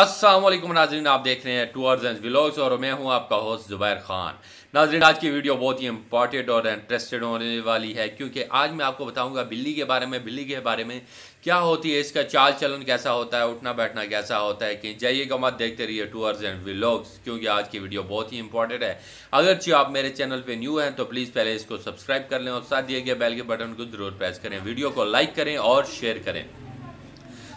असलम नाजरीन आप देख रहे हैं टूअर्स एंड विलॉग्स और मैं हूं आपका होस्ट ज़ुबैर ख़ान नाजरीन आज की वीडियो बहुत ही इंपॉर्टेंट और इंटरेस्टेड होने वाली है क्योंकि आज मैं आपको बताऊंगा बिल्ली के बारे में बिल्ली के बारे में क्या होती है इसका चाल चलन कैसा होता है उठना बैठना कैसा होता है कि जाइएगा मत देखते रहिए टूअर्स एंड विलॉग्स क्योंकि आज की वीडियो बहुत ही इंपॉर्टेंट है अगर जो आप मेरे चैनल पर न्यू हैं तो प्लीज़ पहले इसको सब्सक्राइब कर लें और साथ दिए गए बेल के बटन को ज़रूर प्रेस करें वीडियो को लाइक करें और शेयर करें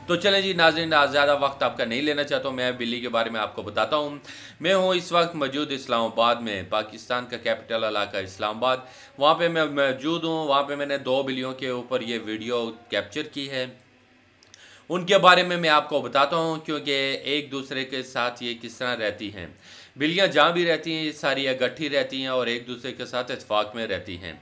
तो चले जी नाजरीन ज़्यादा वक्त आपका नहीं लेना चाहता हूँ मैं बिल्ली के बारे में आपको बताता हूँ मैं हूँ इस वक्त मौजूद इस्लामाबाद में पाकिस्तान का कैपिटल इलाका इस्लामाबाद वहाँ पर मैं मौजूद हूँ वहाँ पर मैंने दो बिल्लियों के ऊपर ये वीडियो कैप्चर की है उनके बारे में मैं आपको बताता हूँ क्योंकि एक दूसरे के साथ ये किस तरह रहती हैं बिल्लियाँ जहाँ भी रहती हैं ये सारी इकट्ठी रहती हैं और एक दूसरे के साथ इतफाक़ में रहती हैं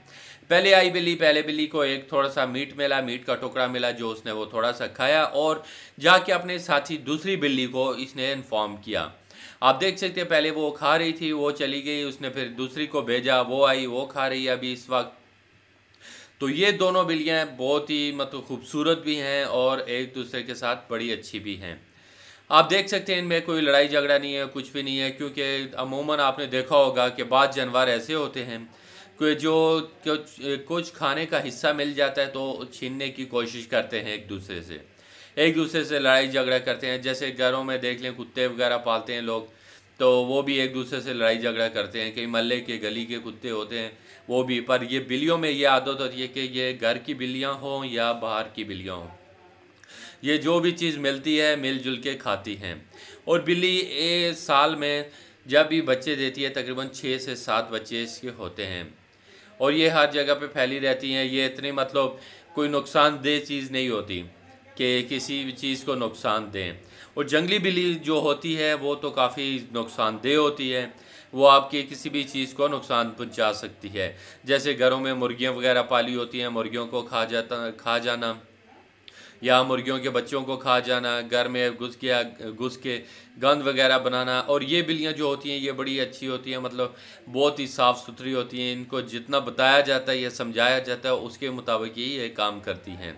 पहले आई बिल्ली पहले बिल्ली को एक थोड़ा सा मीट मिला मीट का टुकड़ा मिला जो उसने वो थोड़ा सा खाया और जाके अपने साथी दूसरी बिल्ली को इसने इन्फॉर्म किया आप देख सकते हैं पहले वो खा रही थी वो चली गई उसने फिर दूसरी को भेजा वो आई वो खा रही है अभी इस वक्त तो ये दोनों बिल्लियाँ बहुत ही मतलब खूबसूरत भी हैं और एक दूसरे के साथ बड़ी अच्छी भी हैं आप देख सकते हैं इनमें कोई लड़ाई झगड़ा नहीं है कुछ भी नहीं है क्योंकि अमूमन आपने देखा होगा कि बाद जानवर ऐसे होते हैं जो कुछ खाने का हिस्सा मिल जाता है तो छीनने की कोशिश करते हैं एक दूसरे से एक दूसरे से लड़ाई झगड़ा करते हैं जैसे घरों में देख लें कुत्ते वगैरह पालते हैं लोग तो वो भी एक दूसरे से लड़ाई झगड़ा करते हैं कई मल्ले के गली के कुत्ते होते हैं वो भी पर ये बिल्लियों में ये आदत होती है कि ये घर की बिल्लियाँ हों या बाहर की बिल्लियाँ हों ये जो भी चीज़ मिलती है मिलजुल के खाती हैं और बिल्ली ए साल में जब भी बच्चे देती है तकरीबन छः से सात बच्चे इसके होते हैं और ये हर जगह पे फैली रहती हैं ये इतनी मतलब कोई नुकसानदेह चीज़ नहीं होती कि किसी भी चीज़ को नुकसान दें और जंगली बिल्ली जो होती है वो तो काफ़ी नुकसानदेह होती है वो आपकी किसी भी चीज़ को नुकसान पहुंचा सकती है जैसे घरों में मुर्गियां वगैरह पाली होती हैं मुर्गियों को खा जाता खा जाना या मुर्गियों के बच्चों को खा जाना घर में घुस गया घुस के गंद वगैरह बनाना और ये बिल्लियाँ जो होती हैं ये बड़ी अच्छी होती हैं मतलब बहुत ही साफ़ सुथरी होती हैं इनको जितना बताया जाता है या समझाया जाता है उसके मुताबिक ही ये काम करती हैं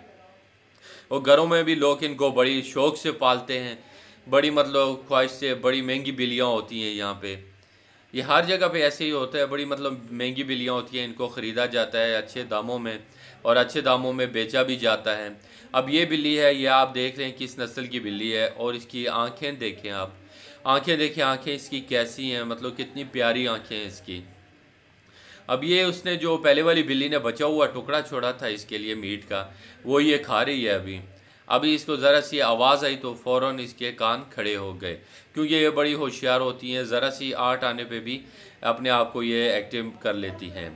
और घरों में भी लोग इनको बड़ी शौक़ से पालते हैं बड़ी मतलब ख्वाहिश से बड़ी महंगी बिल्लियाँ होती हैं यहाँ पर ये हर जगह पे ऐसे ही होता है बड़ी मतलब महंगी बिलियाँ होती हैं इनको ख़रीदा जाता है अच्छे दामों में और अच्छे दामों में बेचा भी जाता है अब ये बिल्ली है ये आप देख रहे हैं किस नस्ल की बिल्ली है और इसकी आँखें देखें आप आँखें देखें आँखें इसकी कैसी हैं मतलब कितनी प्यारी आँखें हैं इसकी अब ये उसने जो पहले वाली बिल्ली ने बचा हुआ टुकड़ा छोड़ा था इसके लिए मीट का वो ये खा रही है अभी अभी इसको ज़रा सी आवाज़ आई तो फ़ौर इसके कान खड़े हो गए क्योंकि ये बड़ी होशियार होती हैं ज़रा सी आर्ट आने पे भी अपने आप को ये एक्टिव कर लेती हैं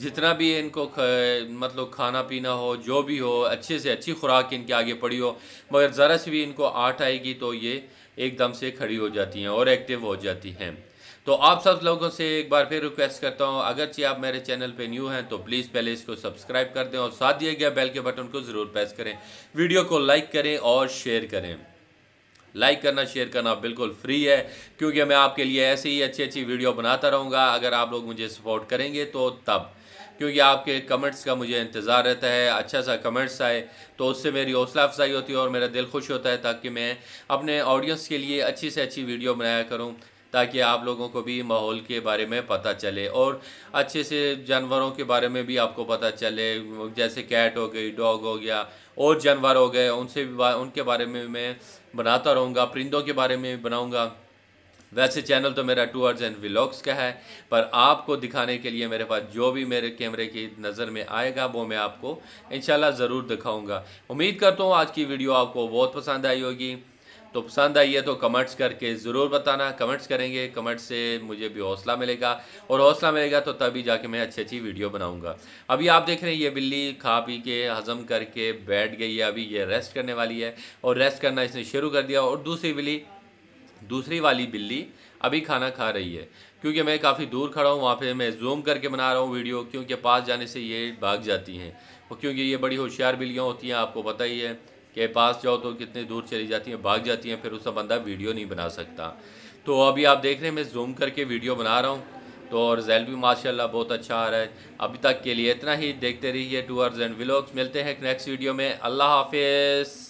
जितना भी इनको मतलब खाना पीना हो जो भी हो अच्छे से अच्छी खुराक इनके आगे पड़ी हो मगर ज़रा सी भी इनको आर्ट आएगी तो ये एकदम से खड़ी हो जाती हैं और एक्टिव हो जाती हैं तो आप सब लोगों से एक बार फिर रिक्वेस्ट करता हूँ अगर चाहिए आप मेरे चैनल पे न्यू हैं तो प्लीज़ पहले इसको सब्सक्राइब कर दें और साथ दिए गया बेल के बटन को ज़रूर प्रेस करें वीडियो को लाइक करें और शेयर करें लाइक करना शेयर करना बिल्कुल फ्री है क्योंकि मैं आपके लिए ऐसे ही अच्छी अच्छी वीडियो बनाता रहूँगा अगर आप लोग मुझे सपोर्ट करेंगे तो तब क्योंकि आपके कमेंट्स का मुझे इंतज़ार रहता है अच्छा सा कमेंट्स आए तो उससे मेरी हौसला अफजाई होती है और मेरा दिल खुश होता है ताकि मैं अपने ऑडियंस के लिए अच्छी से अच्छी वीडियो बनाया करूँ ताकि आप लोगों को भी माहौल के बारे में पता चले और अच्छे से जानवरों के बारे में भी आपको पता चले जैसे कैट हो गई डॉग हो गया और जानवर हो गए उनसे भी बा, उनके बारे में मैं बनाता रहूँगा परिंदों के बारे में बनाऊँगा वैसे चैनल तो मेरा टूअर्स एंड व्लॉग्स का है पर आपको दिखाने के लिए मेरे पास जो भी मेरे कैमरे की नज़र में आएगा वो मैं आपको इंशाल्लाह ज़रूर दिखाऊंगा उम्मीद करता हूँ आज की वीडियो आपको बहुत पसंद आई होगी तो पसंद आई है तो कमेंट्स करके ज़रूर बताना कमेंट्स करेंगे कमेंट्स से मुझे भी हौसला मिलेगा और हौसला मिलेगा तो तभी जाके मैं अच्छी अच्छी वीडियो बनाऊँगा अभी आप देख रहे हैं ये बिल्ली खा पी के हज़म करके बैठ गई है अभी ये रेस्ट करने वाली है और रेस्ट करना इसने शुरू कर दिया और दूसरी बिल्ली दूसरी वाली बिल्ली अभी खाना खा रही है क्योंकि मैं काफ़ी दूर खड़ा हूँ वहाँ पर मैं जूम करके बना रहा हूँ वीडियो क्योंकि पास जाने से ये भाग जाती हैं और क्योंकि ये बड़ी होशियार बिल्लियाँ होती हैं आपको पता ही है कि पास जाओ तो कितनी दूर चली जाती हैं भाग जाती हैं फिर उसका बंदा वीडियो नहीं बना सकता तो अभी आप देख रहे हैं मैं जूम करके वीडियो बना रहा हूँ तो और जैल भी माशाल्लाह बहुत अच्छा आ रहा है अभी तक के लिए इतना ही देखते रहिए टूअर्स एंड व्लॉग्स मिलते हैं नेक्स्ट वीडियो में अल्लाह हाफिज़